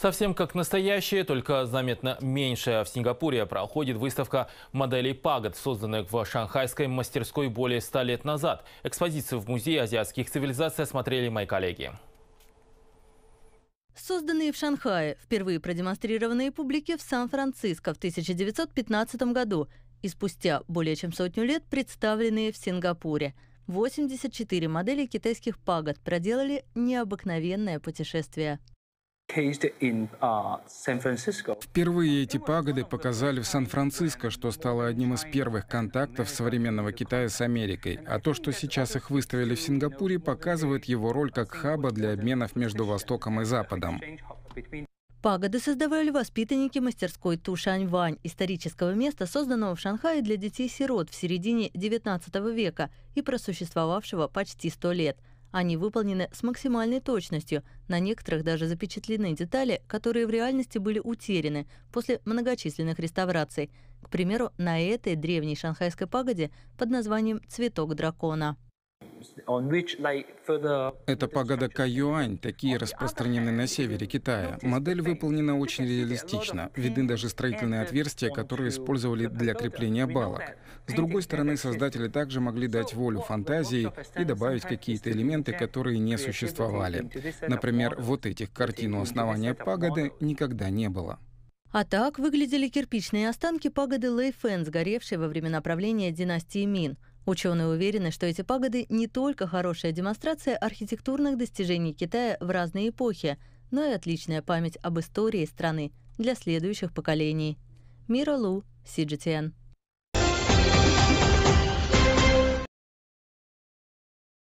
Совсем как настоящее, только заметно меньше. В Сингапуре проходит выставка моделей пагод, созданных в шанхайской мастерской более ста лет назад. Экспозицию в Музее азиатских цивилизаций осмотрели мои коллеги. Созданные в Шанхае, впервые продемонстрированные публике в Сан-Франциско в 1915 году и спустя более чем сотню лет представленные в Сингапуре. 84 модели китайских пагод проделали необыкновенное путешествие. Uh, Впервые эти пагоды показали в Сан-Франциско, что стало одним из первых контактов современного Китая с Америкой. А то, что сейчас их выставили в Сингапуре, показывает его роль как хаба для обменов между Востоком и Западом. Пагоды создавали воспитанники мастерской Тушань-Вань, исторического места, созданного в Шанхае для детей-сирот в середине XIX века и просуществовавшего почти сто лет – они выполнены с максимальной точностью, на некоторых даже запечатлены детали, которые в реальности были утеряны после многочисленных реставраций. К примеру, на этой древней шанхайской пагоде под названием «Цветок дракона». Это пагода Каюань, такие распространены на севере Китая. Модель выполнена очень реалистично. Видны даже строительные отверстия, которые использовали для крепления балок. С другой стороны, создатели также могли дать волю фантазии и добавить какие-то элементы, которые не существовали. Например, вот этих картин у основания пагоды никогда не было. А так выглядели кирпичные останки пагоды Лэйфэн, сгоревшей во время направления династии Мин – Ученые уверены, что эти пагоды не только хорошая демонстрация архитектурных достижений Китая в разные эпохи, но и отличная память об истории страны для следующих поколений. Мира Лу, CGTN.